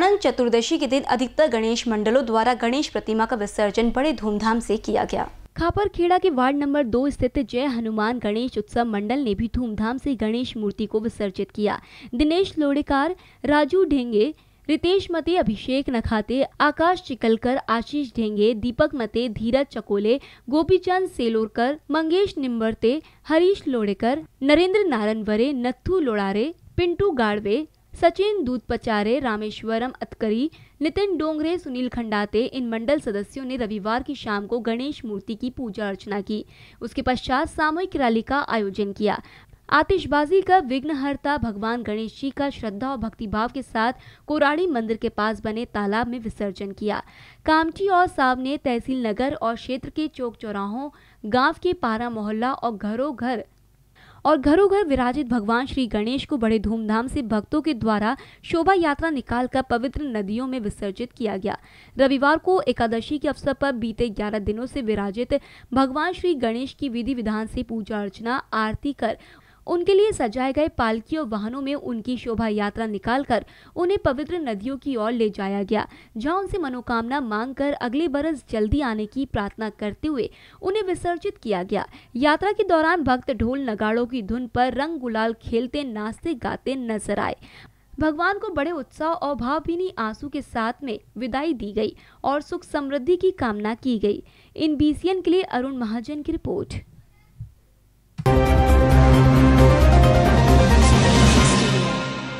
अनंत चतुर्दशी के दिन अधिकतर गणेश मंडलों द्वारा गणेश प्रतिमा का विसर्जन बड़े धूमधाम से किया गया खापर खेड़ा के वार्ड नंबर दो स्थित जय हनुमान गणेश उत्सव मंडल ने भी धूमधाम से गणेश मूर्ति को विसर्जित किया दिनेश लोडेकार राजू ढेंगे रितेश मते अभिषेक नखाते आकाश चिकलकर आशीष ढेंगे दीपक मते धीरज चकोले गोपीचंद सेलोरकर मंगेश निम्बरते हरीश लोडेकर नरेंद्र नारनवरे नथु लोड़ारे पिंटू गाड़वे सचिन दूधपचारे रामेश्वरम अतकरी नितिन डोंगरे सुनील खंडाते इन मंडल सदस्यों ने रविवार की शाम को गणेश मूर्ति की पूजा अर्चना की उसके पश्चात सामूहिक रैली का आयोजन किया आतिशबाजी का विघ्नहर्ता भगवान गणेश जी का श्रद्धा और भक्तिभाव के साथ कोराड़ी मंदिर के पास बने तालाब में विसर्जन किया कामठी और ने तहसील नगर और क्षेत्र के चौक चौराहों गांव के पारा मोहल्ला और घरों घर और घरों घर विराजित भगवान श्री गणेश को बड़े धूमधाम से भक्तों के द्वारा शोभा यात्रा निकाल कर पवित्र नदियों में विसर्जित किया गया रविवार को एकादशी के अवसर पर बीते ग्यारह दिनों से विराजित भगवान श्री गणेश की विधि विधान से पूजा अर्चना आरती कर उनके लिए सजाए गए पालकी और वाहनों में उनकी शोभा यात्रा निकालकर उन्हें पवित्र नदियों की ओर ले जाया गया जहां उनसे मनोकामना मांगकर अगले बरस जल्दी आने की प्रार्थना करते हुए उन्हें विसर्जित किया गया यात्रा के दौरान भक्त ढोल नगाड़ों की धुन पर रंग गुलाल खेलते नाचते गाते नजर आए भगवान को बड़े उत्साह और भावभीनी आंसू के साथ में विदाई दी गई और सुख समृद्धि की कामना की गई इन बीसीएन के लिए अरुण महाजन की रिपोर्ट